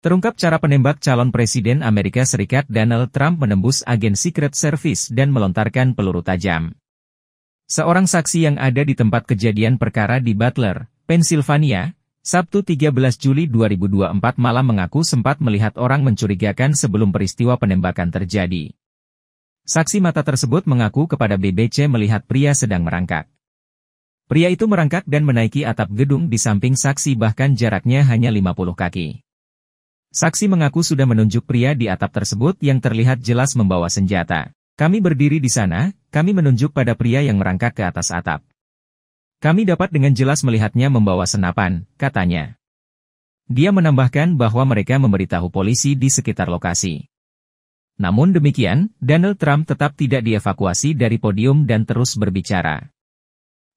Terungkap cara penembak calon Presiden Amerika Serikat Donald Trump menembus agen Secret Service dan melontarkan peluru tajam. Seorang saksi yang ada di tempat kejadian perkara di Butler, Pennsylvania, Sabtu 13 Juli 2024 malam mengaku sempat melihat orang mencurigakan sebelum peristiwa penembakan terjadi. Saksi mata tersebut mengaku kepada BBC melihat pria sedang merangkak. Pria itu merangkak dan menaiki atap gedung di samping saksi bahkan jaraknya hanya 50 kaki. Saksi mengaku sudah menunjuk pria di atap tersebut yang terlihat jelas membawa senjata. Kami berdiri di sana, kami menunjuk pada pria yang merangkak ke atas atap. Kami dapat dengan jelas melihatnya membawa senapan, katanya. Dia menambahkan bahwa mereka memberitahu polisi di sekitar lokasi. Namun demikian, Donald Trump tetap tidak dievakuasi dari podium dan terus berbicara.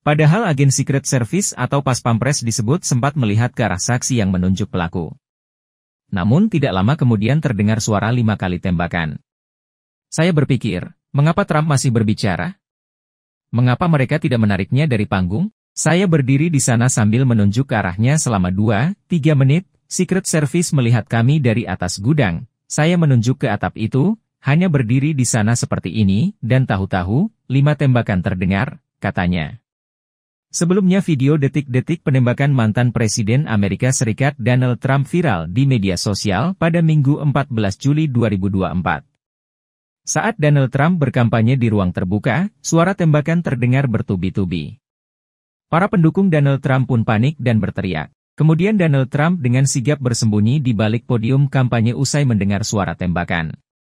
Padahal agen Secret Service atau Pas Pampres disebut sempat melihat ke arah saksi yang menunjuk pelaku namun tidak lama kemudian terdengar suara lima kali tembakan. Saya berpikir, mengapa Trump masih berbicara? Mengapa mereka tidak menariknya dari panggung? Saya berdiri di sana sambil menunjuk ke arahnya selama dua, tiga menit, Secret Service melihat kami dari atas gudang. Saya menunjuk ke atap itu, hanya berdiri di sana seperti ini, dan tahu-tahu, lima tembakan terdengar, katanya. Sebelumnya video detik-detik penembakan mantan Presiden Amerika Serikat Donald Trump viral di media sosial pada Minggu 14 Juli 2024. Saat Donald Trump berkampanye di ruang terbuka, suara tembakan terdengar bertubi-tubi. Para pendukung Donald Trump pun panik dan berteriak. Kemudian Donald Trump dengan sigap bersembunyi di balik podium kampanye usai mendengar suara tembakan.